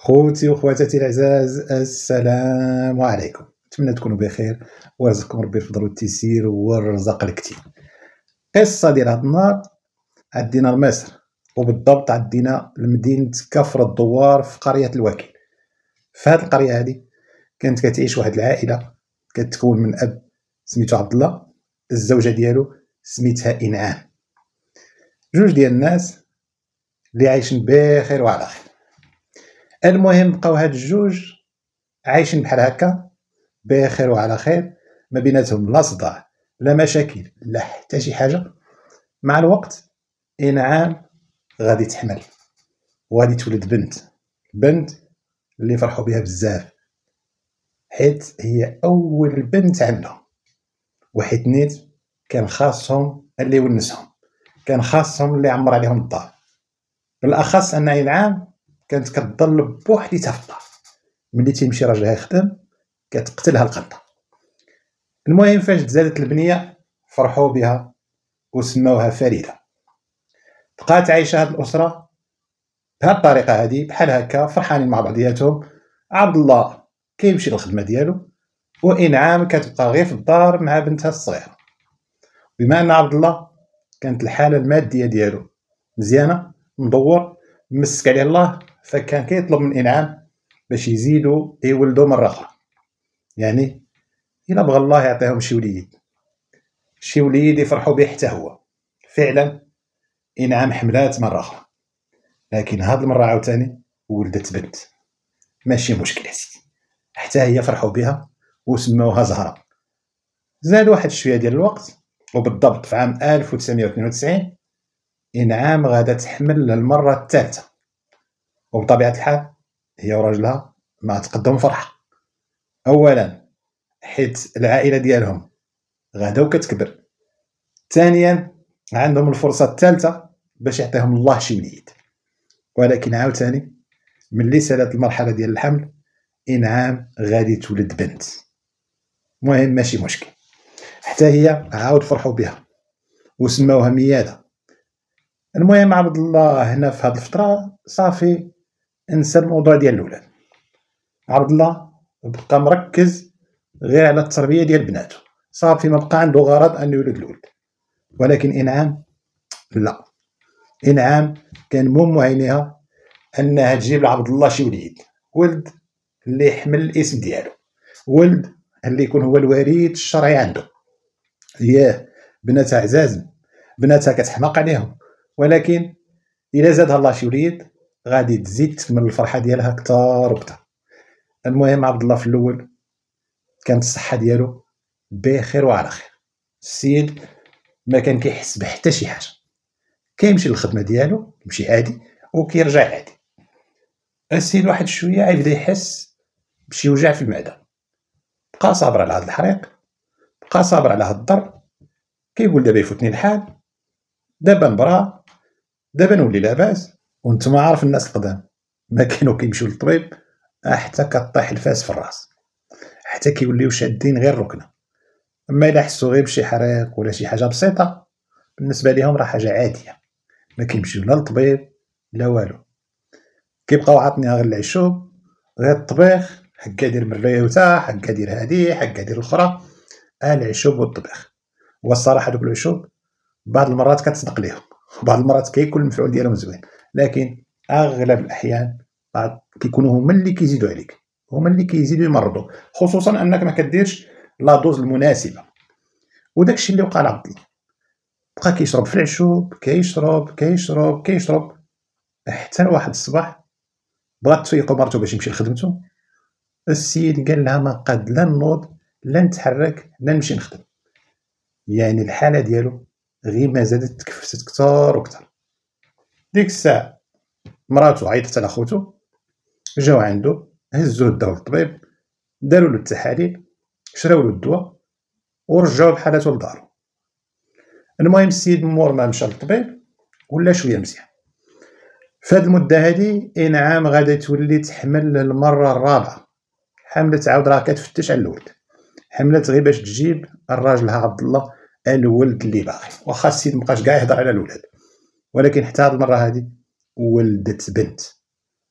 خوتي وخواتاتي العزاز السلام عليكم نتمنى تكونوا بخير ورزقكم ربي الفضل والتيسير والرزق الكثير قصه ديال هاد النهار عدينا لمصر وبالضبط عدينا لمدينه كفر الدوار في قريه الوكيل في هاد القريه هادي كانت كتعيش واحد العائله كتكون من اب سميتو عبد الله الزوجه ديالو سميتها انعام جوج ديال الناس اللي عايشين بخير وعلى خير المهم بقاو هاد الجوج عايشين بحال هكا بخير وعلى خير ما بيناتهم لا صداع لا مشاكل لا حتى شي حاجه مع الوقت انعام غادي تحمل وغادي تولد بنت بنت اللي فرحوا بها بزاف حيت هي اول بنت عندهم وحيت نيت كان خاصهم اللي يونسهم كان خاصهم اللي عمر عليهم الدار بالاخص ان انعام كانت كتضل بوحد الدار ملي تيمشي راجلها يخدم كتقتلها القطه المهم فاش تزادت البنيه فرحوا بها وسموها فريده بقات عايشه هاد الاسره بهاد الطريقه هادي بحال هكا فرحانين مع بعضياتهم عبد الله كيمشي للخدمه ديالو وانعام كتبقى غير في الدار مع بنتها الصغيره بما ان عبد الله كانت الحاله الماديه ديالو مزيانه مدور مسك عليه الله فكان كيطلب من انعام باش يزيدوا يولدوا إيه مرة أخرى يعني الا بغى الله يعطيهم شي وليد شي وليد يفرحوا به حتى هو فعلا انعام حملات مره اخرى لكن هاد المره عاوتاني ولدت بنت ماشي مشكل حتى هي فرحوا بها وسموها زهره زاد واحد شويه ديال الوقت وبالضبط في عام 1992 انعام غادا تحمل للمره الثالثه وبطبيعه الحال هي وراجلها مع تقدم فرح اولا حيت العائله ديالهم غدا وكتكبر ثانيا عندهم الفرصه الثالثه باش يعطيهم الله شي وليد ولكن عاوتاني ملي سالات المرحله ديال الحمل انعام غادي تولد بنت مهم ماشي مشكل حتى هي عاود فرحوا بها وسموها مياده المهم عبد الله هنا في هذه الفتره صافي انسى الموضوع ديال الولاد عبد الله بقى مركز غير على التربيه ديال بناته صافي ما بقى عنده غرض ان يولد الولد ولكن انعام لا انعام كان مهم عينيها انها تجيب لعبد الله شي وليد ولد اللي يحمل الاسم ديالو ولد اللي يكون هو الوريد الشرعي عنده ياه بناتها عزاز بناتها كتحماق عليهم ولكن الا زادها الله شي وليد غادي تزيد من الفرحه ديالها كتار وكتار المهم عبد الله في الاول كانت الصحه ديالو بخير وعلى خير السيد ما كان كيحس بحتى شي حاجه كيمشي للخدمه ديالو يمشي عادي وكيرجع عادي السيد واحد شويه عاد بدا يحس بشي وجع في المعده بقى صابر على هذا الحريق بقى صابر على هذا الضر كيقول دابا يفوتني الحال دابا نبرا دابا نولي لاباس وانت ما عارف الناس القدام ما كانوا كيمشيو للطبيب حتى كطيح الفاس في الراس حتى كيوليو شادين غير ركنه اما الا حسوا غير بشي حريق ولا شي حاجه بسيطه بالنسبه ليهم راه حاجه عاديه ما كيمشيو لا للطبيب لا والو كيبقاو عاطني غير العشوب غير الطبيخ حكا دير وتا حكا دير هادي حكا دير الاخرى العشوب والطبيخ والصراحه دوك العشوب بعض المرات كتصدق ليهم بعض المرات كيكون المفعول ديالهم زوين لكن اغلب الاحيان كيكونوا هما اللي كيزيدوا عليك هما اللي كيزيدوا يمرضوا خصوصا انك ما كديرش لا دوز المناسبه وداك الشيء اللي وقع لعبد الله بقى كيشرب في العشوب كيشرب كيشرب كيشرب حتى واحد الصباح بغات تفيقو مرتو باش يمشي لخدمته السيد قال لها ما قد لا نوض لا نتحرك لا نمشي نخدم يعني الحاله ديالو غير ما زادت تكفست كثار وكثر ديك الساعه مراتو عيطت على خوتو جاو عندو هزوه داو للطبيب داروا له التحاليل شراو له الدواء ورجعوه بحالته لدارو المهم السيد مور ما مشى للطبيب ولا شويه مزيان فهاد المده هادي انعام غادي تولي تحمل للمره الرابعه حملت عاود راه كتفتش على الولد حملت غير باش تجيب الراجل عبد الله الولد اللي باغي واخا السيد مبقاش كاع يهضر على الولاد ولكن حتى هذه المره هذه ولدت بنت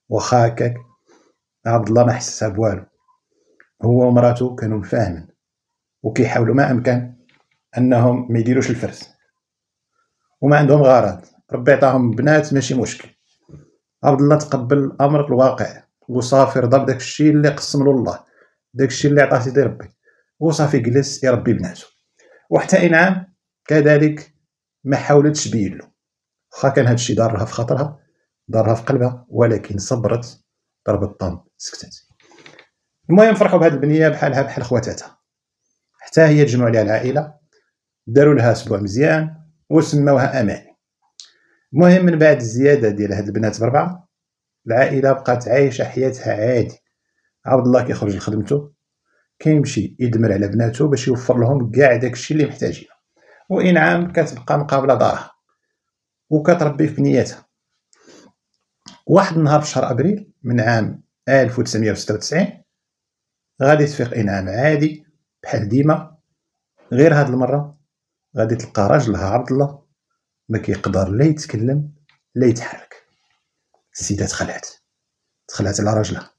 واخا هكاك عبد الله ما حسها بوالو هو ومراته كانوا مفاهمين وكيحاولوا ما امكن انهم ما يديروش الفرس وما عندهم غرض ربي عطاهم بنات ماشي مشكل عبد الله تقبل الامر الواقع وصافي رضى بداك الشيء اللي قسم له الله داك الشيء اللي عطاه سيدي ربي وصافي جلس يربي بناته وحتى انعام كذلك ما حاولتش تبين له واخا كان هادشي دارها في خاطرها دارها في قلبها ولكن صبرت ضربت طن سكتت المهم فرحوا بهاد البنيه بحالها بحال خواتاتها حتى هي تجمعوا عليها العائله داروا لها اسبوع مزيان وسموها اماني المهم من بعد الزياده ديال هاد البنات بربعه العائله بقات عايشه حياتها عادي عبد الله كيخرج لخدمته كيمشي يدمر على بناته باش يوفر لهم كاع داكشي اللي محتاجينه وانعام كتبقى مقابله دارها وكتربي في نياتها واحد النهار في شهر ابريل من عام 1996 غادي تفيق انعام عادي بحال ديما غير هاد المره غادي تلقى راجلها عبد الله ما كيقدر لا يتكلم لا يتحرك السيده تخلعت تخلعت على راجلها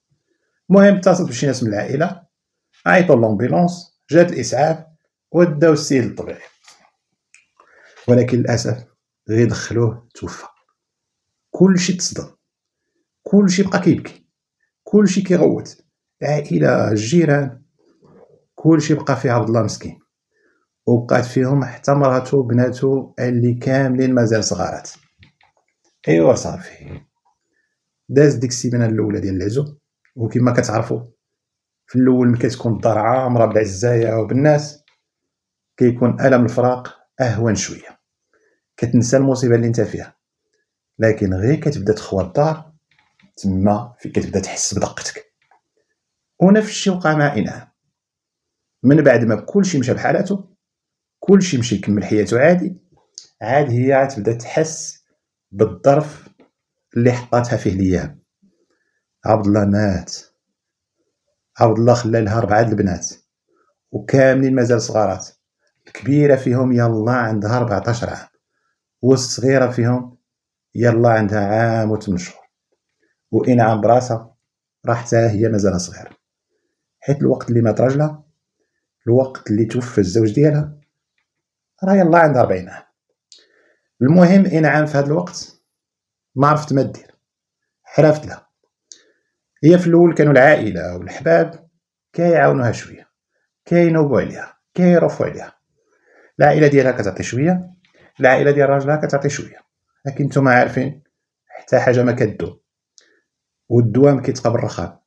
المهم اتصلت بشي ناس من العائله عيطوا لومبيلونس جات الاسعاف وداو السيد للطبيعي ولكن للاسف غير دخلوه توفى كلشي تصدم كلشي بقى كيبكي كلشي كيغوت العائله الجيران كلشي بقى فيه عبد الله مسكين وبقات فيهم حتى مراتو بناتو اللي كاملين مازال صغارات ايوا صافي داز ديك السيمانه الاولى ديال العزو وكما كتعرفوا في الاول ملي كتكون الدار عامره بالعزايه وبالناس كيكون الم الفراق اهون شويه كتنسى المصيبه اللي انت فيها لكن غير كتبدا تخوى الدار تما كتبدا تحس بدقتك ونفس الشيء وقع مع انعام من بعد ما كلشي مشى بحالته كلشي مشى يكمل حياته عادي عاد هي تبدا تحس بالظرف اللي حطاتها فيه ليام عبد الله مات عبد الله خلى لها ربعه البنات وكاملين مازال صغارات الكبيره فيهم يلا عندها 14 عام والصغيرة فيهم يلا عندها عام وثمان شهور وإن عام براسها راح هي مازال صغيرة حيت الوقت اللي مات راجلها الوقت اللي توفى الزوج ديالها راه يلا عندها 40 عام المهم انعام في هذا الوقت ما عرفت ما دير حرفت لها هي في الاول كانوا العائله والحباب كيعاونوها شويه كينوبوا عليها كيرفعوا عليها العائله ديالها كتعطي شويه العائله ديال راجلها كتعطي شويه لكن نتوما عارفين حتى حاجه ما كدو والدوام كيتقى بالرخام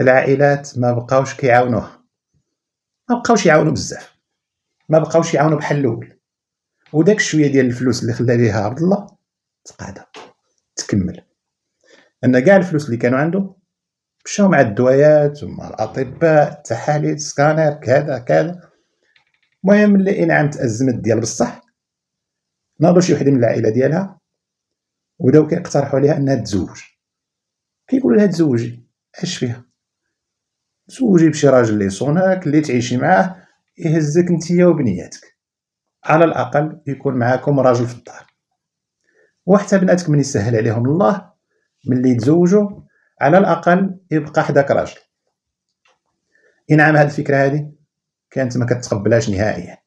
العائلات ما بقاوش كيعاونوها ما بقاوش يعاونوا بزاف ما بقاوش يعاونوا بحال الاول وداك الشويه ديال الفلوس اللي خلى ليها عبد الله تقعد تكمل ان كاع الفلوس اللي كانوا عنده مشاو مع الدويات ومع الاطباء التحاليل سكانر كذا كذا المهم اللي انعمت الزمت ديال بصح ناضوا شي وحده من العائله ديالها وبداو كيقترحوا عليها انها تزوج كيقولوا لها تزوجي اش فيها تزوجي بشي راجل اللي صوناك اللي تعيشي معاه يهزك نتيا وبنياتك على الاقل يكون معاكم راجل في الدار وحتى بناتك من يسهل عليهم الله ملي يتزوجوا على الاقل يبقى حداك راجل انعام هذه هاد الفكره هادي كانت ما كتقبلهاش نهائيا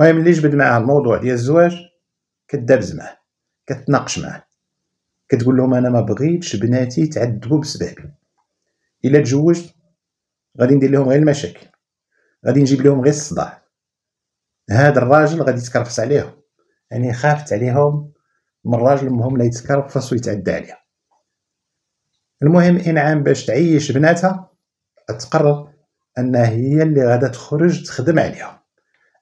المهم ملي جبد معها الموضوع ديال الزواج كدابز معاه كتناقش معاه كتقول لهم انا ما بغيتش بناتي تعذبوا بسببي الا تزوجت غادي ندير لهم غير المشاكل غادي نجيب لهم غير الصداع هذا الراجل غادي يتكرفس عليهم يعني خافت عليهم من راجل المهم لا يتكرفس ويتعدى عليها المهم انعام باش تعيش بناتها تقرر انها هي اللي غادا تخرج تخدم عليهم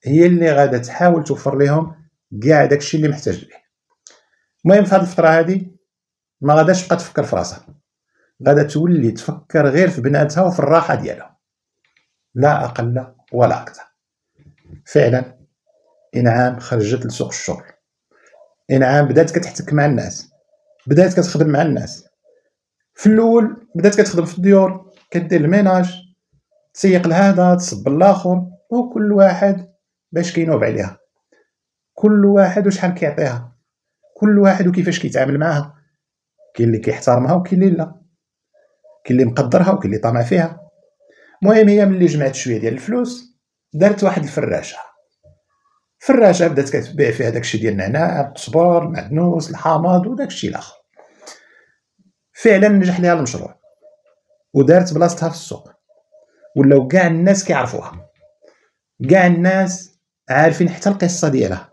هي اللي غادا تحاول توفر لهم كاع داكشي اللي محتاج ليه المهم في هاد الفتره هادي ما غاداش تبقى تفكر في راسها غادا تولي تفكر غير في بناتها وفي الراحه ديالها لا اقل ولا اكثر فعلا انعام خرجت لسوق الشغل انعام بدات كتحتك مع الناس بدات كتخدم مع الناس في الاول بدات كتخدم في الديور كدير الميناج تسيق لهذا تصب الاخر وكل واحد باش كينوب عليها كل واحد وشحال كيعطيها كل واحد وكيفاش كيتعامل معها كاين اللي كيحترمها وكاين اللي لا كاين اللي مقدرها وكاين اللي طامع فيها المهم هي ملي جمعت شويه ديال الفلوس دارت واحد الفراشه فراشه بدات كتبيع فيها داكشي ديال النعناع القزبر المعدنوس الحامض وداكشي الاخر فعلا نجح ليها المشروع ودارت بلاصتها في السوق ولاو كاع الناس كيعرفوها كاع الناس عارفين حتى القصه ديالها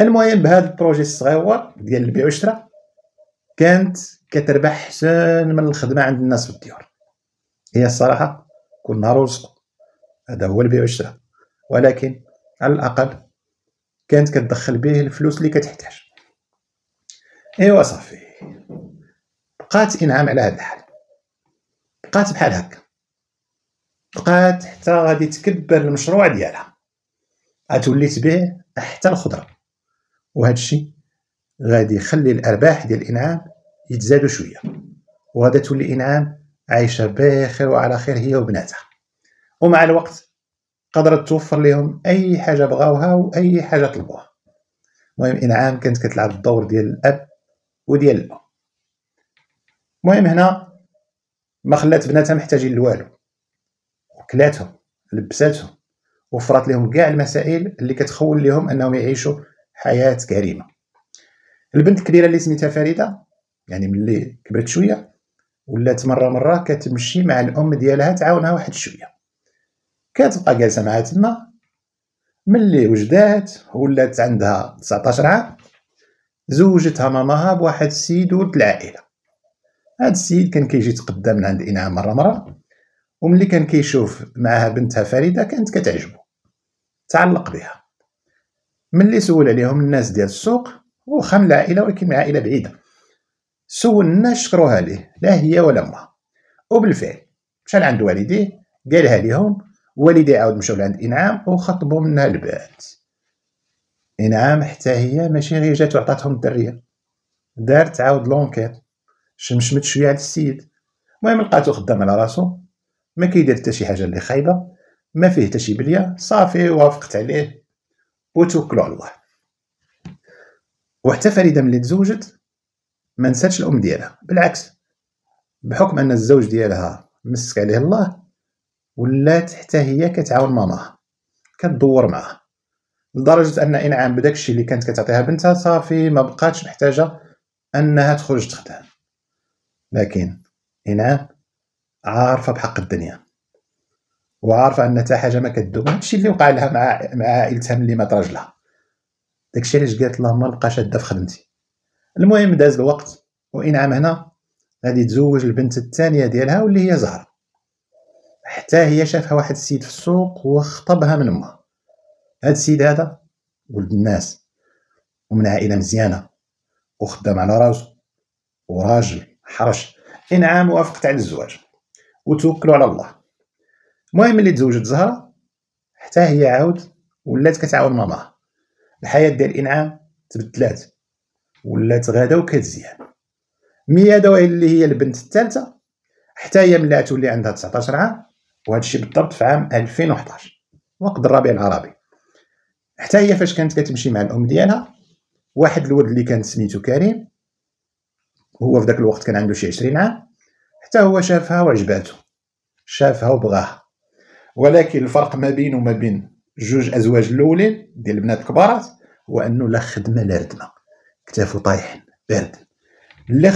المهم بهذا البروجي الصغيور ديال البيع والشراء كانت كتربح حسن من الخدمه عند الناس في الديور هي الصراحه كل نهار ورزق هذا هو البيع والشراء ولكن على الاقل كانت كتدخل به الفلوس اللي كتحتاج ايوا صافي بقات انعام على هذا الحال بقات بحال هكا بقات حتى غادي تكبر المشروع ديالها غتولي تبيع حتى الخضره وهذا الشيء غادي يخلي الارباح ديال الانعام يتزادوا شويه وغادا تولي انعام عايشه بخير وعلى خير هي وبناتها ومع الوقت قدرت توفر لهم اي حاجه بغاوها واي حاجه طلبوها المهم انعام كانت كتلعب الدور ديال الاب وديال الام المهم هنا ما خلات بناتها محتاجين لوالو وكلاتهم لبساتهم وفرات لهم كاع المسائل اللي كتخول لهم انهم يعيشوا حياه كريمه البنت الكبيره اللي سميتها فريده يعني ملي كبرت شويه ولات مره مره كتمشي مع الام ديالها تعاونها واحد شويه كتبقى جالسه معها تما ملي وجدات ولات عندها 19 عام زوجتها ماماها بواحد السيد ولد العائله هاد السيد كان كيجي تقدم من عند انعام مره مره وملي كان كيشوف معها بنتها فريده كانت كتعجبو تعلق بها ملي سول عليهم الناس ديال السوق وخا من العائله ولكن عائله بعيده سولنا شكروها ليه لا هي ولا ما وبالفعل مشى لعند والديه قالها ليهم والديه عاود مشاو لعند انعام وخطبوا منها البنات انعام حتى هي ماشي غير جات وعطاتهم الدريه دارت عاود لونكيت شمشمت شويه على السيد المهم لقاتو خدام على راسو ما كيدير حتى شي حاجه اللي خايبه ما فيه حتى شي بليه صافي وافقت عليه وتوكلوا على الله وحتى فريده ملي تزوجت ما نساتش الام ديالها بالعكس بحكم ان الزوج ديالها مسك عليه الله ولات حتى هي كتعاون ماماها كتدور معها لدرجه ان انعام بداك الشيء اللي كانت كتعطيها بنتها صافي ما بقاتش محتاجه انها تخرج تخدم لكن انعام عارفه بحق الدنيا وعارفه ان حتى حاجه ما كدوم هادشي اللي وقع لها مع مع عائلتها ملي مات راجلها داكشي علاش قالت لها ما نبقى شاده في خدمتي المهم داز الوقت وانعام هنا غادي تزوج البنت الثانيه ديالها واللي هي زهره حتى هي شافها واحد السيد في السوق وخطبها من امها هاد السيد هذا ولد الناس ومن عائله مزيانه وخدام على راسو وراجل حرش انعام وافقت على الزواج وتوكلوا على الله المهم ملي تزوجت زهرة حتى هي عاود ولات كتعاون ماماها الحياة ديال الإنعام تبدلات ولات غادا وكتزيان ميادة وهي اللي هي البنت الثالثة حتى هي ملات تولي عندها 19 عام وهذا الشيء بالضبط في عام 2011 وقت الربيع العربي حتى هي فاش كانت كتمشي مع الام ديالها واحد الولد اللي كان سميتو كريم هو في ذاك الوقت كان عنده شي 20 عام حتى هو شافها وعجباتو شافها وبغاها ولكن الفرق ما بينه وما بين جوج ازواج الاولين ديال البنات الكبارات هو انه لا خدمه لا ردمه كتافو طايحين بارد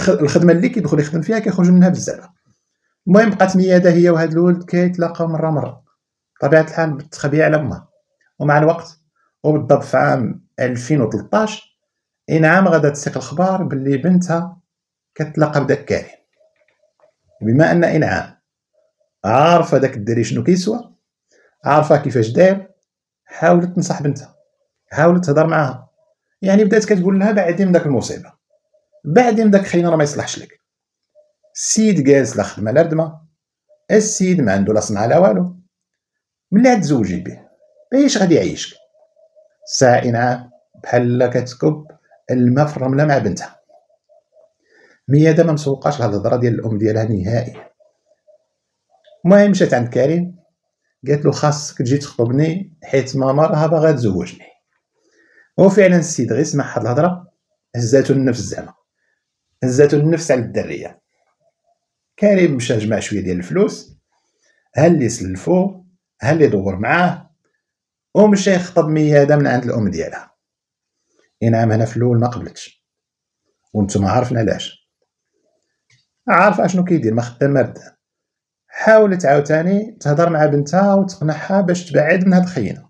الخدمه اللي كيدخل يخدم فيها كيخرج منها بزاف المهم بقات مياده هي وهاد الولد كيتلاقاو مره مره طبيعه الحال بالتخبيه على امها ومع الوقت وبالضبط في عام 2013 انعام غادا تسيق الخبار باللي بنتها كتلاقى بداك كريم بما ان انعام عارفه داك الدري شنو كيسوى عارفه كيفاش داير حاولت تنصح بنتها حاولت تهضر معاها يعني بدات كتقول لها بعدي من داك المصيبه بعدي من داك خينا راه ما يصلحش لك السيد جالس لا خدمه لا ردمه السيد ما عنده لا صنعه لا والو ملي تزوجي به باش غادي يعيشك ساعه بحال كتكب الماء في الرمله مع بنتها ميا ما مسوقاش لهاد الهضره ديال الام ديالها نهائيا المهم مشات عند كريم قالت له خاصك تجي تخطبني حيت ماما راها باغا تزوجني وفعلا السيد غير سمع هاد الهضره هزاتو النفس زعما هزاتو النفس على الدريه كريم مشى جمع شويه ديال الفلوس ها اللي سلفو ها اللي دور معاه ومشى يخطب مياده من عند الام ديالها ينعم هنا في الاول ما قبلتش وانتم عارفنا علاش عارف اشنو كيدير ما خدام ما ردان حاولت عاوتاني تهضر مع بنتها وتقنعها باش تبعد من هاد الخينه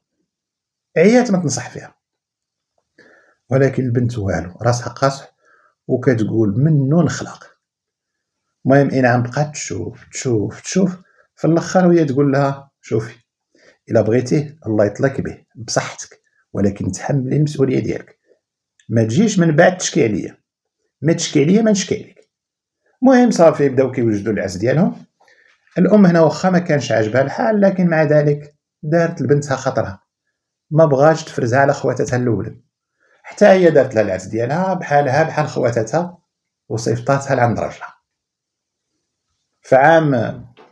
عيات ما تنصح فيها ولكن البنت والو راسها قاصح وكتقول منو نخلق المهم انعام بقات تشوف تشوف تشوف في الاخر وهي تقول لها شوفي الا بغيتيه الله يطلق به بصحتك ولكن تحملي المسؤوليه ديالك ما تجيش من بعد تشكي عليا ما تشكي عليا ما نشكي عليك المهم صافي بداو كيوجدوا العز ديالهم الام هنا واخا ما كانش عاجبها الحال لكن مع ذلك دارت لبنتها خطرها ما بغاش تفرزها على خواتاتها الاولى حتى هي دارت لها العرس ديالها بحالها بحال خواتاتها وصيفطاتها لعند راجلها في عام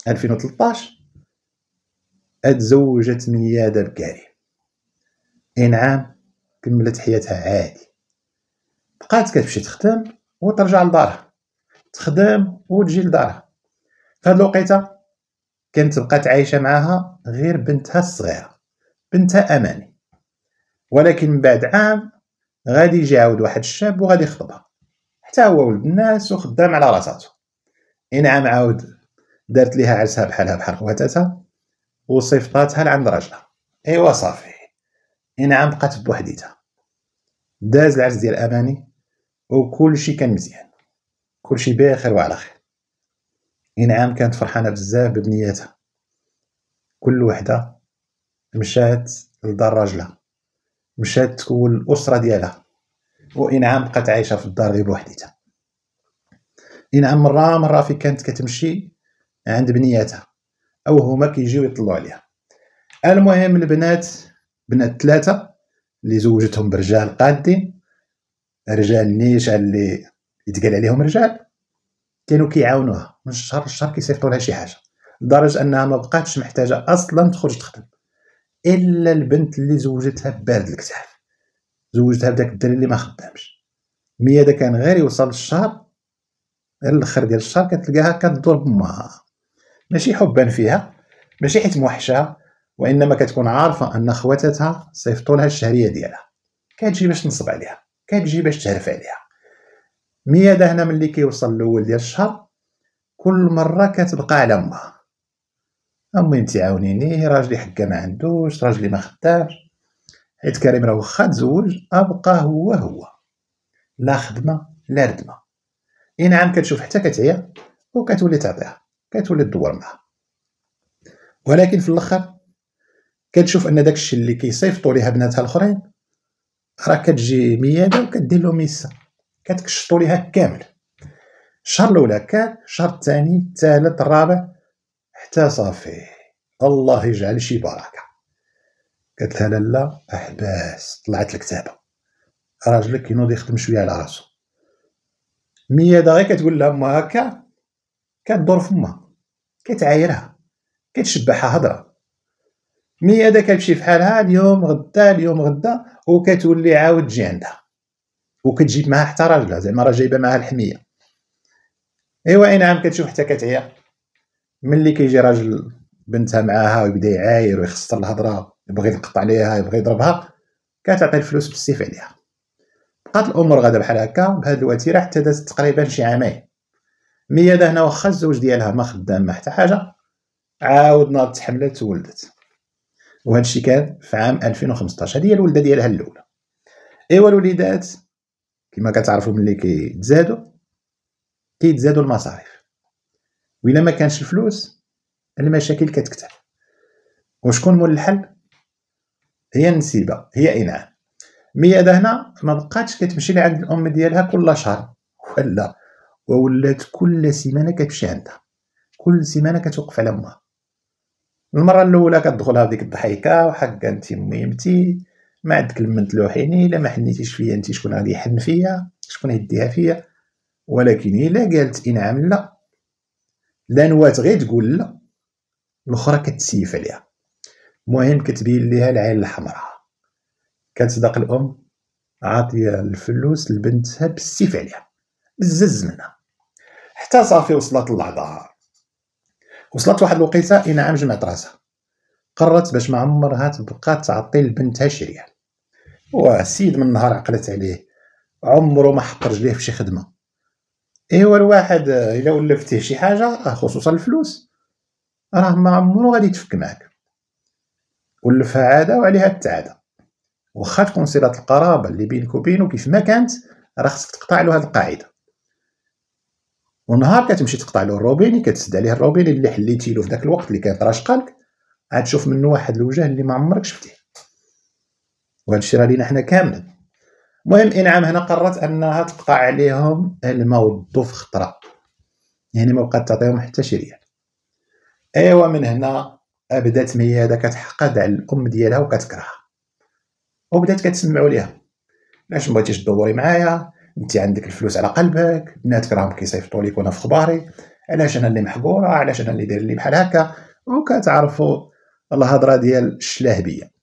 2013 اتزوجت ميادة بكاري إنعام كملت حياتها عادي بقات كتمشي تخدم وترجع لدارها تخدم وتجي لدارها في هاد الوقيته كانت بقات عايشة معها غير بنتها الصغيرة بنتها أماني ولكن من بعد عام غادي يجي عاود واحد الشاب وغادي يخطبها حتى هو ولد الناس وخدام على راساتو عام عاود دارت ليها عرسها بحالها بحال خواتاتها وصيفطاتها لعند راجلها ايوا صافي إن عام بقات بوحديتها داز العرس ديال أماني شي كان مزيان كلشي بخير وعلى خير إنعام كانت فرحانه بزاف ببنياتها كل وحده مشات لدار راجلها مشات تكون الاسره ديالها وانعام بقات عايشه في الدار غير بوحديتها انعام مره مره في كانت كتمشي عند بنياتها او هما كيجيو يطلعوا عليها المهم البنات بنات ثلاثه اللي زوجتهم برجال قادين رجال نيش اللي يتقال عليهم رجال كانوا كيعاونوها من شهر لشهر كيصيفطوا لها شي حاجه لدرجه انها ما بقاتش محتاجه اصلا تخرج تخدم الا البنت اللي زوجتها بارد الكتاف زوجتها بداك الدري اللي ما خدامش هذا كان غير يوصل الشهر غير الاخر ديال الشهر كتلقاها كدور بمها ماشي حبا فيها ماشي حيت موحشها وانما كتكون عارفه ان خواتاتها صيفطوا لها الشهريه ديالها كتجي باش تنصب عليها كتجي باش تهرف عليها ميادة هنا ملي كيوصل الاول ديال الشهر كل مره كتبقى على امها امي عاونيني راجلي حكا ما عندوش راجلي ما خدامش حيت كريم راه واخا تزوج ابقى هو هو لا خدمه لا ردمه اي نعم كتشوف حتى كتعيا وكتولي تعطيها كتولي تدور معها ولكن في الاخر كتشوف ان داكشي اللي كيصيفطوا ليها بناتها الاخرين راه كتجي مياده وكدير لهم ميسه كتكشطو ليها كامل الشهر الاول هكاك الشهر الثاني الثالث الرابع حتى صافي الله يجعل شي بركه قالت لها لالا احباس طلعت الكتابه راجلك كينوض يخدم شويه على راسو مية دقيقه كتقول لها ما هكا كدور فما كتعايرها كتشبعها هضره مية هذا كتمشي فحالها اليوم غدا اليوم غدا وكتولي عاود تجي عندها وكتجيب معاها حتى راجلها زعما راه جايبه معاها الحميه ايوا اي نعم كتشوف حتى كتعيا ملي كيجي راجل بنتها معاها ويبدا يعاير ويخسر الهضره يبغي يقطع عليها يبغي يضربها كتعطي الفلوس بالسيف عليها بقات الامور غادا بحال هكا بهذه الوتيره حتى دازت تقريبا شي عامين هذا هنا واخا الزوج ديالها ما خدام ما حتى حاجه عاود ناض تحملت وولدت وهذا الشيء كان في عام 2015 هذه هي الولده ديالها الاولى ايوا الوليدات كما كتعرفوا ملي كيتزادوا كيتزادوا المصاريف وإلا ما كانش الفلوس المشاكل كتكثر وشكون مول الحل هي النسيبه هي انعام هذا هنا ما بقاتش كتمشي لعند الام ديالها كل شهر ولا وولات كل سيمانه كتمشي عندها كل سيمانه كتوقف على امها المره الاولى كتدخلها بديك الضحيكه وحق انت ميمتي ما عاد لمن تلوحيني الا ما حنيتيش فيا انت شكون غادي يحن فيا شكون يديها فيا ولكن الا قالت انعام لا لا نوات غير تقول لا الاخرى كتسيف عليها المهم كتبين ليها العين الحمراء كتصدق الام عاطيه الفلوس لبنتها بالسيف عليها بزز منها حتى صافي وصلت اللحظه وصلت واحد الوقيته انعام جمعت راسها قررت باش ما عمرها تبقى تعطي لبنتها شي ريال والسيد من نهار عقلت عليه عمره ما حط رجليه في شي خدمه ايوا الواحد الا ولفتيه شي حاجه آه، خصوصا الفلوس راه ما عمره غادي يتفك معاك ولفها عاده وعليها التعاده واخا تكون صله القرابه اللي بينك وبينه كيف ما كانت راه خصك تقطع له هذه القاعده ونهار كتمشي تقطع له الروبيني كتسد عليه الروبيني اللي حليتي له في ذاك الوقت اللي كانت راشقالك عاد تشوف منه واحد الوجه اللي ما عمرك شفتيه وهاد راه لينا حنا كاملين المهم انعام هنا قررت انها تقطع عليهم الموضوع في خطره يعني ما بقات تعطيهم حتى شي ريال ايوا من هنا بدات مياده كتحقد على الام ديالها وكتكرهها وبدات كتسمعوا ليها علاش ما بغيتيش تدوري معايا انت عندك الفلوس على قلبك بناتك راهم كيصيفطوا لك وانا في خباري علاش انا اللي محقوره علاش انا اللي داير لي بحال هكا وكتعرفوا الهضره ديال الشلاهبيه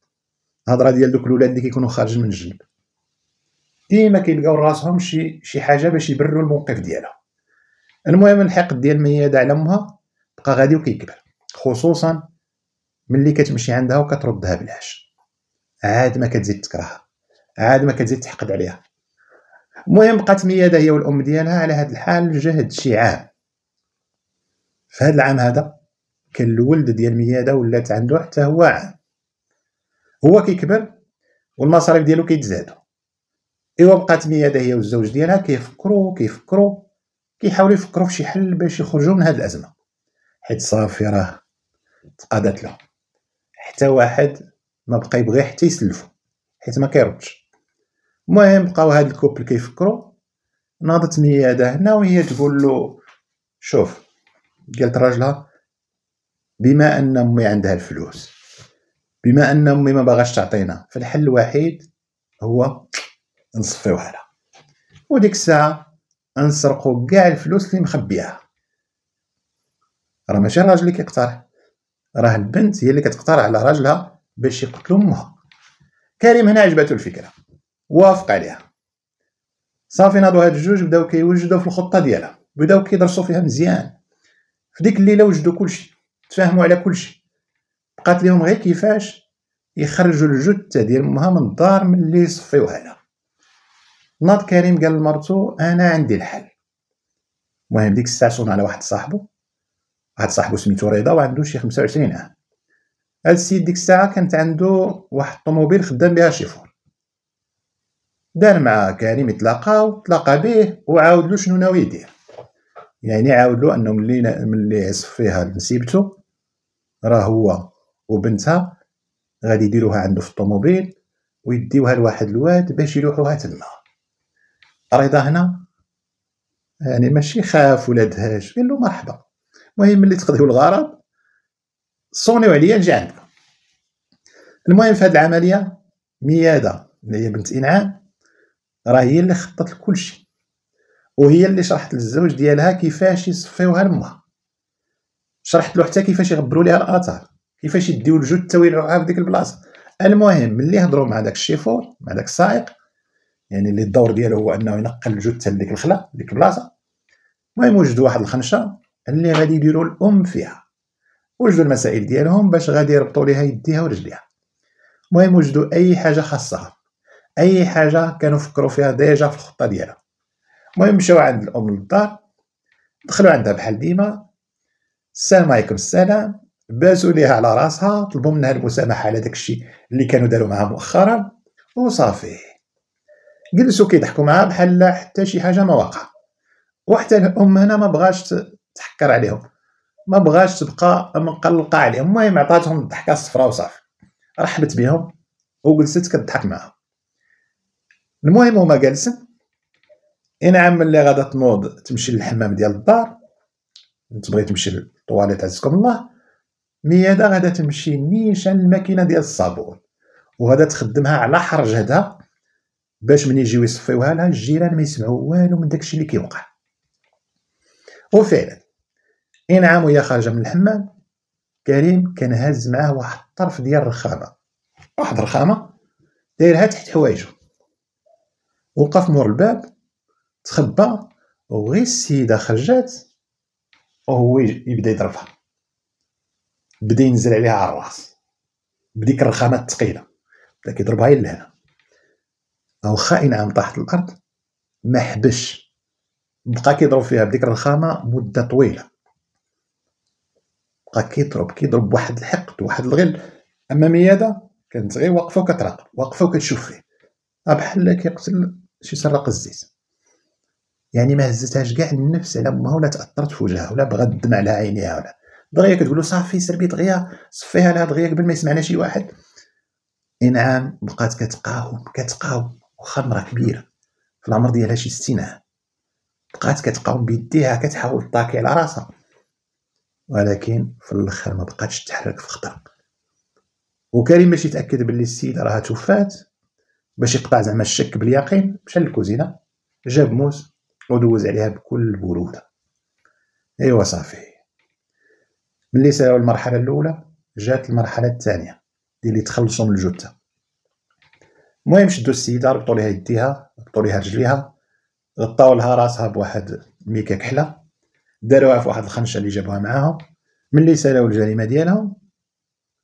الهضره ديال دوك الولاد اللي كيكونوا خارجين من الجنب ديما كيلقاو راسهم شي شي حاجه باش يبرروا الموقف ديالها المهم الحقد ديال ميادة على امها بقى غادي وكيكبر خصوصا ملي كتمشي عندها وكتردها بلاش عاد ما كتزيد تكرهها عاد ما كتزيد تحقد عليها المهم بقات ميادة هي والام ديالها على هاد الحال جهد شي عام في هاد العام هذا كان الولد ديال ميادة ولات عنده حتى هو عام هو كيكبر والمصاريف ديالو كيتزادوا ايوا بقات مياده هي والزوج ديالها كيفكروا كيفكروا كيحاولوا يفكروا في شي حل باش يخرجوا من هاد الازمه حيت صافي راه تقادت له حتى واحد ما بقى يبغي حتى يسلفو حيت ما كيردش المهم بقاو هاد الكوبل كيفكروا ناضت مياده هنا وهي تقول له شوف قالت راجلها بما ان امي عندها الفلوس بما ان امي ما باغاش تعطينا فالحل الوحيد هو نصفيوها لها وديك الساعه نسرقوا كاع الفلوس اللي مخبيها راه ماشي الراجل اللي كيقترح راه البنت هي اللي كتقترح على راجلها باش يقتلوا امها كريم هنا عجبته الفكره وافق عليها صافي ناضوا هاد الجوج بداو كيوجدوا في الخطه ديالها بداو كيدرسوا فيها مزيان في ديك الليله وجدوا كلشي تفاهموا على كلشي قالت لهم غير كيفاش يخرجوا الجثه ديال امها من الدار ملي يصفيوها لها ناض كريم قال لمرتو انا عندي الحل المهم ديك الساعه على واحد صاحبو واحد صاحبو سميتو رضا وعندو شي 25 عام هاد السيد ديك الساعه كانت عندو واحد الطوموبيل خدام بها شيفور دار مع كريم يتلاقاو تلاقى به وعاود له شنو ناوي يدير يعني عاود له انه ملي ملي صفيها نسيبته راه هو وبنتها غادي يديروها عنده في الطوموبيل ويديوها لواحد الواد باش يلوحوها تما رضا هنا يعني ماشي خاف ولا دهش قال له مرحبا المهم ملي تقضيو الغرض صونيو عليا نجي عندك المهم في هذه العمليه مياده اللي هي بنت انعام راه هي اللي خطط لكل شيء وهي اللي شرحت للزوج ديالها كيفاش يصفيوها لمها شرحت له حتى كيفاش يغبروا ليها الاثار كيفاش يديو الجوج حتى في ديك البلاصه المهم ملي هضروا مع داك الشيفور مع داك السائق يعني اللي الدور ديالو هو انه ينقل الجوج تاع لديك الخلا ديك البلاصه المهم وجدوا واحد الخنشه اللي غادي يديروا الام فيها وجدوا المسائل ديالهم باش غادي يربطوا ليها يديها ورجليها المهم وجدوا اي حاجه خاصها اي حاجه كانوا فكروا فيها ديجا في الخطه ديالها المهم مشاو عند الام للدار دخلوا عندها بحال ديما السلام عليكم السلام باسوا ليها على راسها طلبوا منها المسامحه على داك الشيء اللي كانوا داروا معها مؤخرا وصافي جلسوا كيضحكوا معها بحال حتى شي حاجه ما وقع وحتى الام هنا ما بغاش تحكر عليهم ما بغاش تبقى مقلقه عليهم المهم عطاتهم الضحكه الصفراء وصافي رحبت بهم وجلست كتضحك معاهم المهم هما جالسين عم ملي غادا تنوض تمشي للحمام ديال الدار تبغي تمشي للطواليت عزكم الله ميادة غادا تمشي نيشان الماكينة ديال الصابون وغادا تخدمها على حر جهدها باش من يجيو يصفيوها لها الجيران ما يسمعوا والو من داكشي اللي كيوقع وفعلا انعام وهي خارجه من الحمام كريم كان هاز معاه واحد الطرف ديال الرخامه واحد الرخامه دايرها تحت حوايجو وقف مور الباب تخبى وغير السيده خرجات وهو يبدا يضربها بدا ينزل عليها على الراس بديك الرخامات الثقيله بدا كيضربها غير لهنا واخا عام طاحت الارض ما حبش بقى كيضرب فيها بديك الرخامه مده طويله بقى كيضرب كيضرب واحد الحقد واحد الغل اما مياده كانت غير واقفه وكتراقب واقفه وكتشوف فيه آه، بحال كيقتل شي سرق الزيت يعني ما هزتهاش كاع النفس على امها ولا تاثرت في وجهها ولا بغات الدمع على عينيها ولا دغيا كتقول له صافي سربي دغيا صفيها لها دغيا قبل ما يسمعنا شي واحد انعام بقات كتقاوم كتقاوم واخا مرا كبيره في العمر ديالها شي 60 عام بقات كتقاوم بيديها كتحاول طاكي على راسها ولكن في الاخر ما بقاتش تحرك في خطر وكريم باش يتاكد باللي السيده راها توفات باش يقطع زعما الشك باليقين مشى للكوزينه جاب موز ودوز عليها بكل بروده ايوا صافي ملي ساو المرحله الاولى جات المرحله الثانيه ديال اللي تخلصوا من الجثه المهم شدوا السيده ربطوا ليها يديها ربطوا ليها رجليها غطاو لها راسها بواحد ميكا كحله داروها في واحد الخنشه اللي جابوها معاهم ملي سالاو الجريمه ديالهم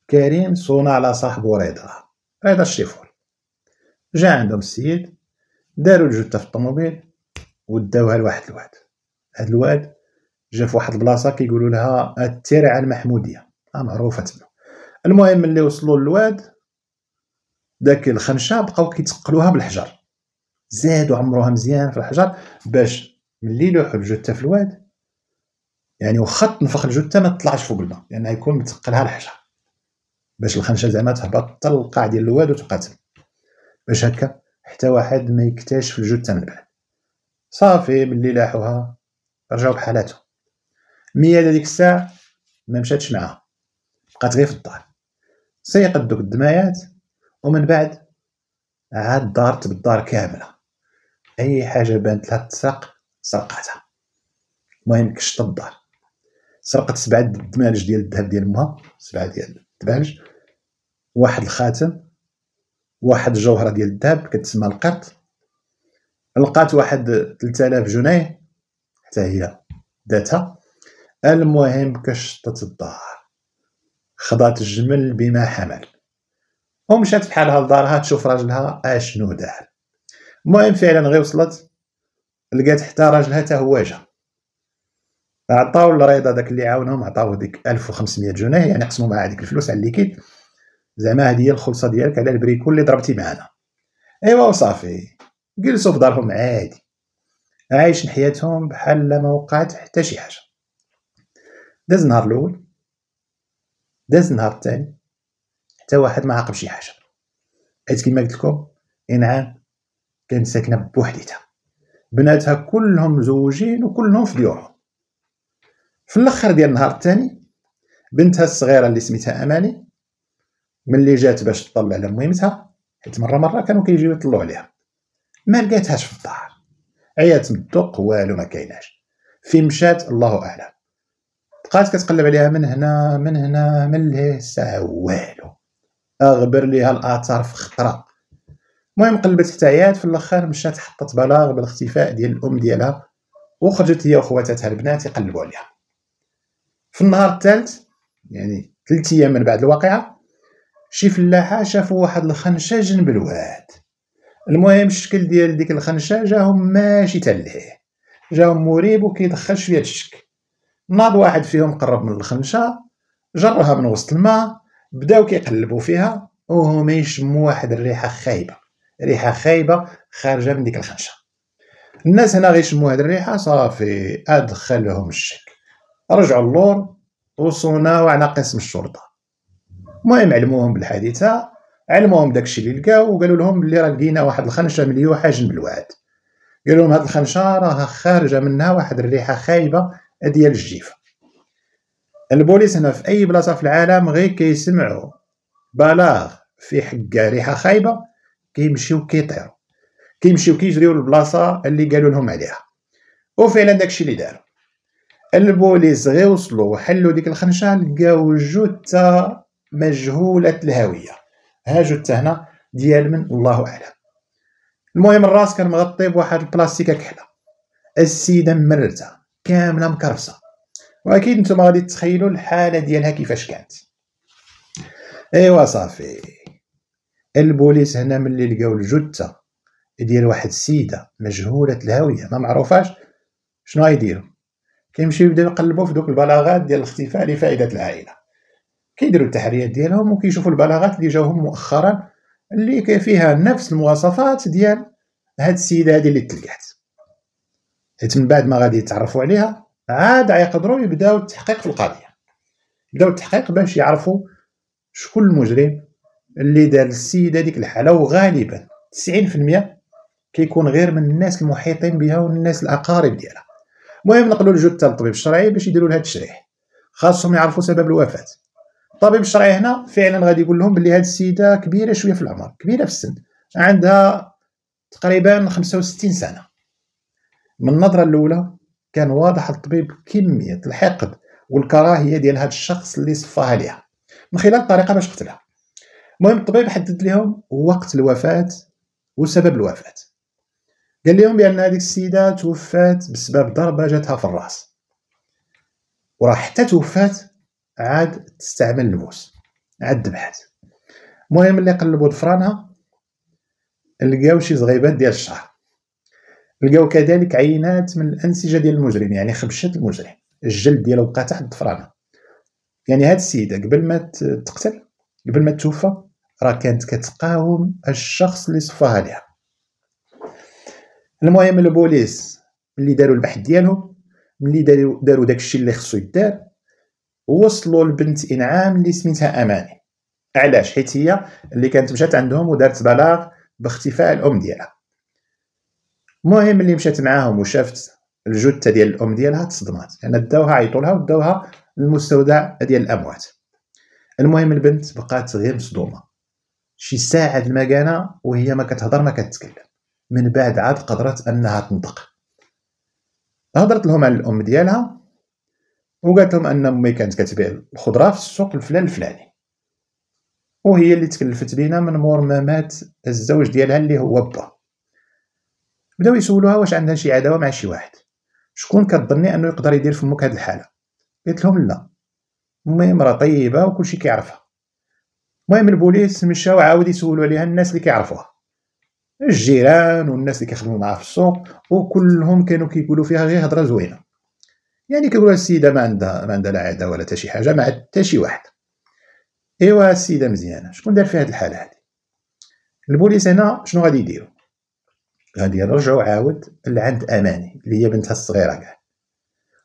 كريم صونا على صاحبو رضا رضا الشيفور جا عندهم السيد داروا الجثه في الطوموبيل وداوها لواحد الواد هاد الواد جا في واحد البلاصه كيقولوا لها الترعه المحموديه آه معروفه تما المهم ملي وصلوا للواد داك الخنشه بقاو كيتقلوها بالحجر زادوا عمروها مزيان في الحجر باش ملي لوحو الجثه في الواد يعني وخا تنفخ الجثه ما تطلعش فوق الماء لان يعني يكون متقلها الحجر باش الخنشه زعما تهبط حتى للقاع ديال الواد وتقاتل باش هكا حتى واحد ما يكتشف الجثه من بعد صافي ملي لاحوها رجعوا بحالاتهم مياد هذيك الساعه ما مشاتش معاها بقات غير في الدار سيقت دوك الدمايات ومن بعد عاد دارت بالدار كامله اي حاجه بانت لها تسرق سرقاتها المهم كشط الدار سرقت سبعه دمالج ديال الذهب ديال امها سبعه ديال الدمالج واحد الخاتم واحد الجوهره ديال الذهب كتسمى القرط لقات واحد 3000 جنيه حتى هي داتها المهم كشطت الدار خضات الجمل بما حمل ومشات بحالها لدارها تشوف راجلها اشنو دار المهم فعلا غير وصلت لقات حتى راجلها تا هو جا عطاو الريضة داك اللي عاونهم عطاو ديك 1500 جنيه يعني قسموا معاها ديك الفلوس على الليكيد زعما هادي هي الخلصه ديالك على البريكو اللي ضربتي معانا ايوا وصافي جلسوا في دارهم عادي عايشين حياتهم بحال ما وقعت حتى شي حاجه داز النهار الاول داز النهار الثاني حتى واحد ما عاقب شي حاجه حيت كما قلت لكم انعام كانت ساكنه بوحديتها بناتها كلهم مزوجين وكلهم في ديورهم في الاخر ديال النهار الثاني بنتها الصغيره اللي سميتها اماني ملي جات باش تطلع على مهمتها حيت مره مره كانوا كيجيو يطلعوا عليها ما لقيتهاش في الدار عيات من الدق والو ما كايناش فين مشات الله اعلم بقات كتقلب عليها من هنا من هنا من لهسا والو اغبر ليها الاثار في خطره المهم قلبت حتى عيات في الاخر مشات حطت بلاغ بالاختفاء ديال الام ديالها وخرجت هي وخواتاتها البنات يقلبوا عليها في النهار الثالث يعني ثلاث ايام من بعد الواقعه شي فلاحه شافوا واحد الخنشه جنب الواد المهم الشكل ديال ديك الخنشه جاهم ماشي تلهيه جاهم مريب وكيدخل شويه الشك ناض واحد فيهم قرب من الخنشة جرها من وسط الماء بداو كيقلبوا فيها وهما يشموا واحد الريحة خايبة ريحة خايبة خارجة من ديك الخنشة الناس هنا غيشموا هاد الريحة صافي أدخلهم الشك رجعوا اللور وصوناو على قسم الشرطة المهم علموهم بالحادثة علموهم داكشي اللي لقاو وقالوا لهم بلي راه لقينا واحد الخنشة مليوحة جنب الواد قالوا لهم هاد الخنشة راها خارجة منها واحد الريحة خايبة ديال الجيفه البوليس هنا في اي بلاصه في العالم غير كيسمعوا بلاغ في حق ريحه خايبه كيمشيو كيطيروا كيمشيو كيجريو للبلاصه اللي قالوا لهم عليها وفعلا داكشي اللي داروا البوليس غير وصلوا وحلوا ديك الخنشه لقاو جثه مجهوله الهويه ها جثه هنا ديال من الله اعلم المهم الراس كان مغطي بواحد البلاستيكه كحله السيده مرته كامله مكرفسه واكيد نتوما غادي تتخيلوا الحاله ديالها كيفاش كانت ايوا صافي البوليس هنا ملي لقاو الجثه ديال واحد السيده مجهوله الهويه ما معروفاش شنو غايديروا كيمشيو يبداو يقلبوا في دوك البلاغات ديال الاختفاء لفائده العائله كيديروا التحريات ديالهم وكيشوفوا البلاغات اللي جاوهم مؤخرا اللي فيها نفس المواصفات ديال هاد السيده هذه اللي تلقات حيت من بعد ما غادي يتعرفوا عليها عاد غيقدروا يبداو التحقيق في القضيه يبداو التحقيق باش يعرفوا شكون المجرم اللي دار السيده هذيك الحاله وغالبا 90% كيكون غير من الناس المحيطين بها والناس الاقارب ديالها المهم نقلوا لجوج حتى للطبيب الشرعي باش يديروا لها التشريح خاصهم يعرفوا سبب الوفاه الطبيب الشرعي هنا فعلا غادي يقول لهم بلي هاد السيده كبيره شويه في العمر كبيره في السن عندها تقريبا 65 سنه من النظرة الأولى كان واضح الطبيب كمية الحقد والكراهية ديال هذا الشخص اللي صفاها ليها من خلال الطريقة باش قتلها المهم الطبيب حدد لهم وقت الوفاة وسبب الوفاة قال لهم بأن هذه السيدة توفات بسبب ضربة جاتها في الراس وراه حتى توفات عاد تستعمل الموس عاد ذبحات المهم اللي قلبوا دفرانها لقاو شي زغيبات ديال الشعر لقاو كذلك عينات من الانسجه ديال المجرم يعني خبشه المجرم الجلد ديالو بقى تحت الضفرانه يعني هاد السيده قبل ما تقتل قبل ما توفى راه كانت كتقاوم الشخص اللي صفاها ليها المهم البوليس ملي داروا البحث ديالهم ملي داروا داروا داكشي اللي خصو يدار وصلوا لبنت انعام اللي سميتها اماني علاش حيت هي اللي كانت مشات عندهم ودارت بلاغ باختفاء الام ديالها المهم ملي مشات معاهم وشافت الجثه ديال الام ديالها تصدمات لان يعني داوها عيطوا لها وداوها للمستودع ديال الاموات المهم البنت بقات غير مصدومه شي ساعه المكانه وهي ما كتهضر ما كتكلم من بعد عاد قدرت انها تنطق هضرت لهم على الام ديالها وقالت لهم ان امي كانت كتبيع الخضره في السوق الفلان الفلاني وهي اللي تكلفت بينا من مور ما مات الزوج ديالها اللي هو با بداو يسولوها واش عندها شي عداوه مع شي واحد شكون كتظني انه يقدر يدير فمك هاد الحاله قلت لهم لا امي امراه طيبه وكلشي كيعرفها المهم البوليس مشاو عاود يسولوا عليها الناس اللي كيعرفوها الجيران والناس اللي كيخدموا معاها في السوق وكلهم كانوا كيقولوا فيها غير هضره زوينه يعني كيقولوا السيده ما عندها ما عندها لا عاده ولا حتى شي حاجه مع حتى شي واحد ايوا السيده مزيانه شكون دار في هاد الحاله هادي البوليس هنا شنو غادي يديروا غادي يرجعوا عاود لعند اماني اللي هي بنتها الصغيره كاع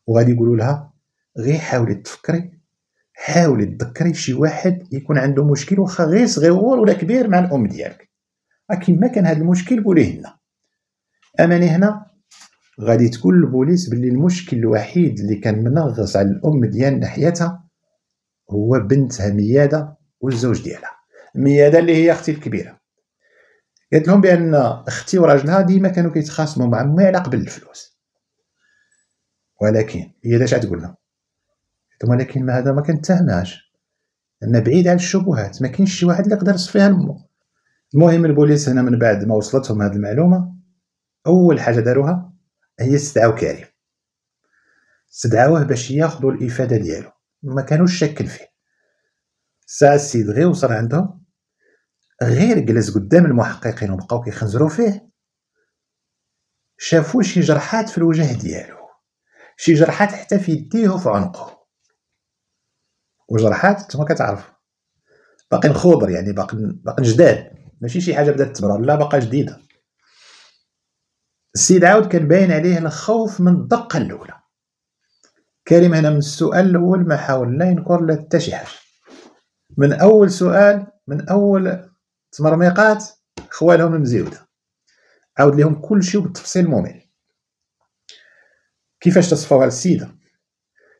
وغادي يقولوا لها غير حاولي تفكري حاولي تذكري شي واحد يكون عنده مشكل واخا غير صغير ولا كبير مع الام ديالك كيما كان هذا المشكل قوليه لنا اماني هنا غادي تقول البوليس باللي المشكل الوحيد اللي كان منغص على الام ديالنا حياتها هو بنتها مياده والزوج ديالها مياده اللي هي اختي الكبيره قالت لهم بان اختي وراجلها ديما كانوا كيتخاصموا مع ما على قبل الفلوس ولكن هي داش تقول لهم ولكن ما هذا ما كنتهناش لان بعيد عن الشبهات ما كاينش شي واحد اللي يقدر يصفيها لمو المهم البوليس هنا من بعد ما وصلتهم هذه المعلومه اول حاجه داروها هي استدعاو كريم استدعاوه باش ياخذوا الافاده ديالو ما كانوش شاكين فيه ساعة السيد غير وصل عندهم غير جلس قدام المحققين وبقاو كيخنزروا فيه شافوا شي جرحات في الوجه ديالو شي جرحات حتى في يديه وفي عنقه وجرحات نتوما كتعرف باقي الخبر يعني باقي باقي جداد ماشي شي حاجه بدات تبرر لا باقا جديده السيد عاود كان باين عليه الخوف من الدقه الاولى كريم هنا من السؤال الاول ما حاول لا ينكر لا حتى شي حاجه من اول سؤال من اول تمرميقات خوالهم المزيوده عاود لهم كلشي وبالتفصيل ممل كيفاش تصفوا على السيده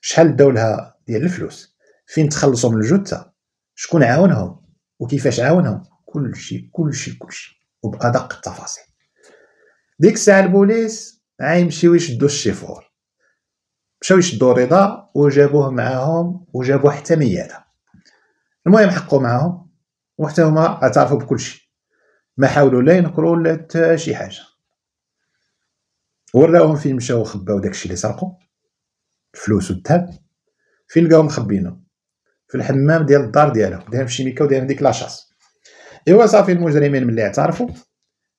شحال دولها ديال الفلوس فين تخلصوا من الجثه شكون عاونهم وكيفاش عاونهم كلشي كلشي كلشي وبادق التفاصيل ديك الساعه البوليس غيمشيو يشدو الشيفور مشاو يشدو رضا وجابوه معاهم وجابو حتى مياده المهم حقوا معاهم وحتى هما اعترفوا بكل شيء ما حاولوا لا ينكروا لا حتى شي حاجه وراوهم فين مشاو خباو داكشي اللي سرقوا الفلوس والذهب فين لقاوهم مخبينه في الحمام ديال الدار ديالهم داهم في شيميكا وداهم ديك لاشاس ايوا صافي المجرمين ملي اعترفوا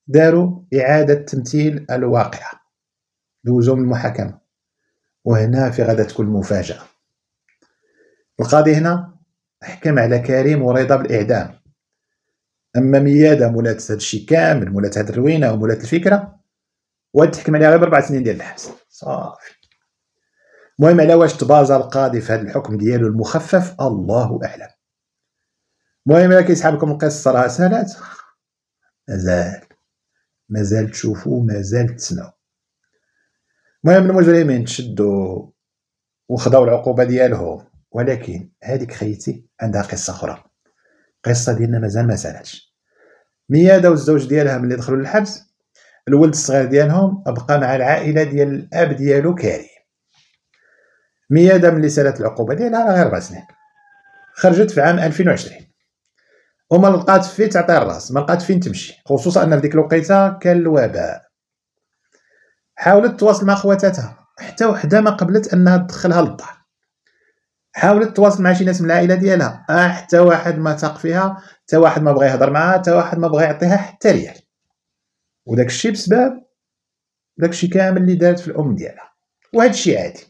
داروا اعاده تمثيل الواقعه دوزوا من المحاكمه وهنا في غدا تكون المفاجاه القاضي هنا حكم على كريم ورضا بالاعدام اما مياده مولات هذا الشيء كامل مولات هذه الروينه ومولات الفكره وهاد وتحكم عليها غير بربع سنين ديال الحبس صافي المهم على واش تبازا القاضي في هذا الحكم ديالو المخفف الله اعلم المهم الا كيسحب لكم القصه راه سالات مازال مازال تشوفوا مازال تسمعوا المهم المجرمين تشدوا وخداو العقوبه ديالهم ولكن هذيك خيتي عندها قصه اخرى القصه ديالنا مازال ما سالاتش ميادة والزوج ديالها ملي دخلوا للحبس الولد الصغير ديالهم بقى مع العائلة ديال الأب ديالو كاري ميادة ملي سالت العقوبة ديالها راه غير ربع سنين خرجت في عام 2020 وما لقات فين تعطي الراس ما لقات فين تمشي خصوصا ان في ديك الوقيته كان الوباء حاولت تواصل مع خواتاتها حتى وحده ما قبلت انها تدخلها للدار حاولت تواصل مع شي ناس من العائله ديالها آه، حتى واحد ما تاق فيها حتى واحد ما بغى يهضر معها حتى واحد ما بغى يعطيها حتى ريال وداك الشيء بسبب داك الشيء كامل اللي دارت في الام ديالها وهذا الشيء عادي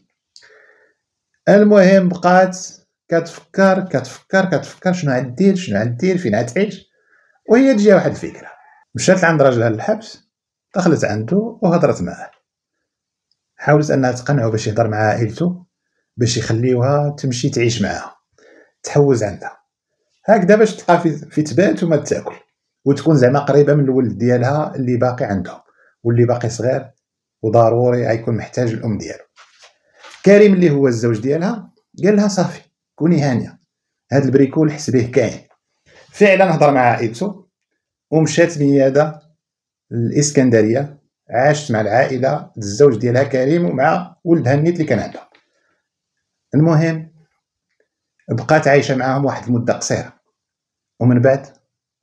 المهم بقات كتفكر كتفكر كتفكر شنو عاد دير شنو عاد دير فين عاد تعيش وهي تجي واحد الفكره مشات عند راجلها للحبس دخلت عنده وهضرت معاه حاولت انها تقنعه باش يهضر مع عائلته باش يخليوها تمشي تعيش معاها تحوز عندها هكذا باش تلقى في تبات وما تاكل وتكون زعما قريبه من الولد ديالها اللي باقي عندهم واللي باقي صغير وضروري غيكون محتاج الام ديالو كريم اللي هو الزوج ديالها قال لها صافي كوني هانيه هاد البريكول حس كاين فعلا هضر مع عائلته ومشات مياده الاسكندريه عاشت مع العائله الزوج ديالها كريم ومع ولدها هنيت اللي كان عندهم المهم بقات عايشه معاهم واحد المده قصيره ومن بعد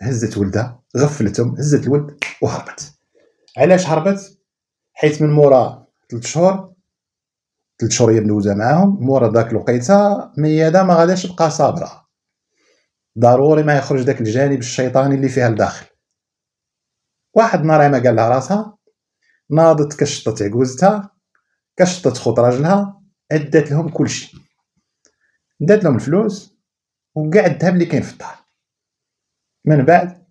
هزت ولدها غفلتهم هزت الولد وهربت علاش هربت حيت من مورا ثلاث شهور ثلاث شهور هي معاهم مورا ذاك الوقيته مياده ما غاداش تبقى صابره ضروري ما يخرج داك الجانب الشيطاني اللي فيها لداخل واحد النهار ما قال لها راسها ناضت كشطت عجوزتها كشطت خوط راجلها ادات لهم كلشي دات لهم الفلوس وكاع الذهب اللي كاين في الدار من بعد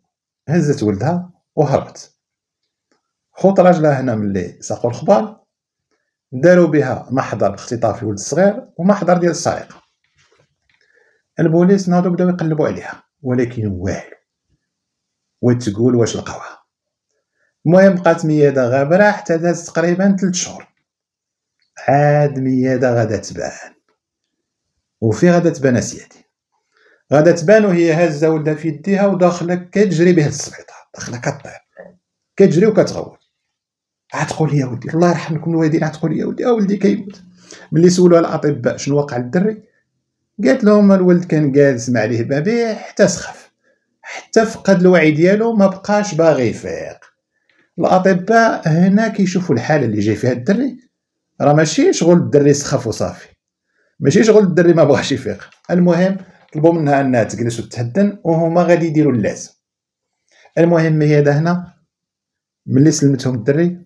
هزت ولدها وهربت خوت راجلها هنا ملي ساقوا الخبار داروا بها محضر اختطاف الولد الصغير ومحضر ديال السرقه البوليس نادو بداو يقلبوا عليها ولكن والو وتقول واش لقاوها المهم بقات ميادة غابرة حتى دازت تقريبا 3 شهور عاد ميادة غدا تبان وفي غدا تبان سيادي غدا تبان وهي هازة ولدها في يديها وداخلة كتجري به للسبيطار داخلة كطير كتجري وكتغوت عتقول يا ولدي الله يرحم لكم الوالدين عتقول يا ولدي اه ولدي كيموت ملي سولوها الاطباء شنو وقع للدري قالت لهم الولد كان جالس مع عليه بابي حتى سخف حتى فقد الوعي ديالو ما بقاش باغي يفيق الاطباء هنا كيشوفوا الحاله اللي جاي فيها الدري راه ماشي شغل الدري سخف وصافي ماشي شغل الدري ما بغاش يفيق المهم طلبوا منها انها تجلس وتهدن وهما غادي يديروا اللازم المهم هي دا هنا ملي سلمتهم الدري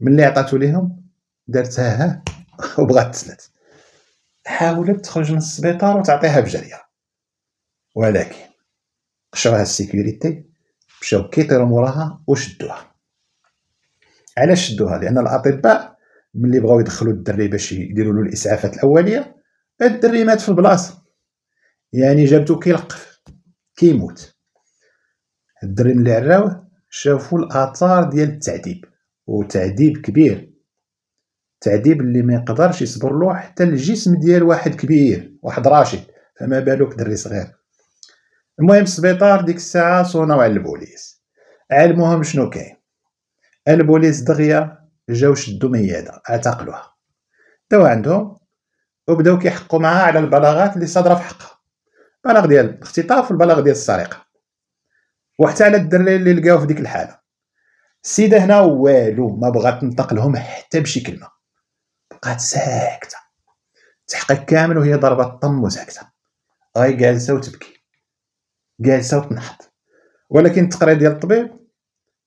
ملي عطاتو ليهم دارتها ها وبغات تسلت حاولت تخرج من السبيطار وتعطيها بجريه ولكن قشرها السيكوريتي مشاو كيطيرو موراها وشدوها علاش شدوها لان الاطباء ملي بغاو يدخلوا الدري باش يديروا له الاسعافات الاوليه الدري مات في البلاصه يعني جابته كيلقف كيموت الدري ملي عراوه شافوا الاثار ديال التعذيب وتعذيب كبير تعذيب اللي ما يقدرش يصبر له حتى الجسم ديال واحد كبير واحد راشد فما بالك دري صغير المهم السبيطار ديك الساعه صوناو على البوليس علموهم شنو كاين البوليس دغيا جاو شدو ميادة اعتقلوها داو عندهم وبداو كيحقوا معها على البلاغات اللي صادره في حقها بلاغ ديال الاختطاف والبلاغ ديال السرقه وحتى على الدراري اللي لقاو في ديك الحاله السيده هنا والو ما بغات تنطق لهم حتى بشي كلمه بقات ساكته تحقق كامل وهي ضربه الطم وساكته غي جالسه وتبكي جالسه وتنحط ولكن التقرير ديال الطبيب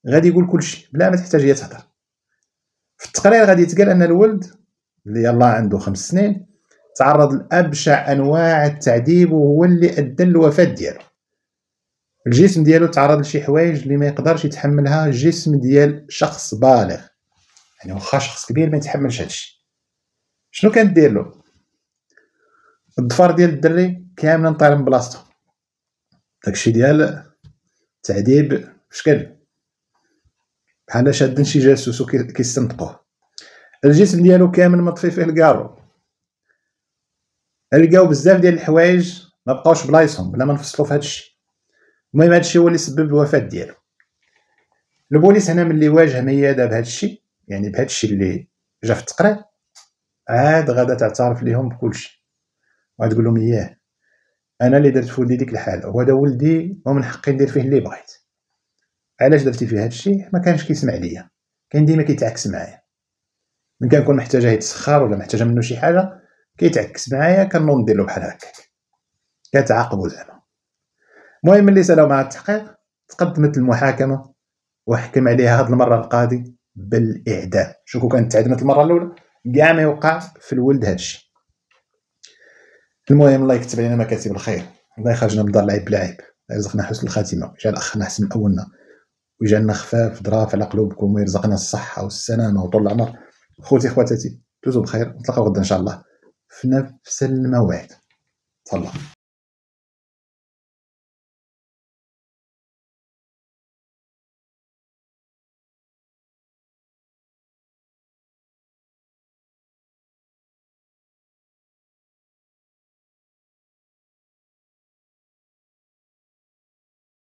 غادي يقول كلشي بلا ما تحتاج هي تهضر في التقرير غادي يتقال ان الولد اللي يلا عنده خمس سنين تعرض لابشع انواع التعذيب وهو اللي ادى الوفاة ديالو الجسم ديالو تعرض لشي حوايج اللي ما يقدرش يتحملها جسم ديال شخص بالغ يعني واخا شخص كبير ما يتحملش هادشي شنو دير له الضفار ديال الدري كاملا طاير من بلاصتو داكشي ديال التعذيب في شكل بحال شاد شي جاسوس وكيستنطقوه الجسم ديالو كامل مطفي فيه الكارو لقاو بزاف ديال الحوايج ما بقاوش بلايصهم بلا ما نفصلوا في هادشي المهم هادشي هو اللي سبب الوفاه ديالو البوليس هنا ملي واجه مياده بهادشي يعني بهادشي اللي جا في التقرير عاد غادا تعترف ليهم بكلشي وغتقول لهم اياه انا اللي درت فولدي ديك الحاله وهذا ولدي ومن حقي ندير فيه اللي بغيت علاش درتي فيه هادشي ما كانش كيسمع ليا كان ديما كيتعكس معايا من كنكون محتاجه يتسخر ولا محتاجه منه شي حاجه كيتعكس معايا كنوم ندير له بحال هكاك كتعاقبو زعما المهم ملي سالاو مع التحقيق تقدمت المحاكمه وحكم عليها هاد المره القاضي بالاعدام شكون كانت تعدمت المره الاولى كاع ما يوقع في الولد هادشي المهم الله يكتب علينا مكاتب الخير الله يخرجنا من دار العيب بالعيب يرزقنا حسن الخاتمه جعل اخرنا احسن من اولنا ويجعلنا خفاف دراف على قلوبكم ويرزقنا الصحه والسلامه وطول العمر خوتي خواتاتي دوزو بخير نتلاقاو غدا ان شاء الله في نفس الموعد تهلاو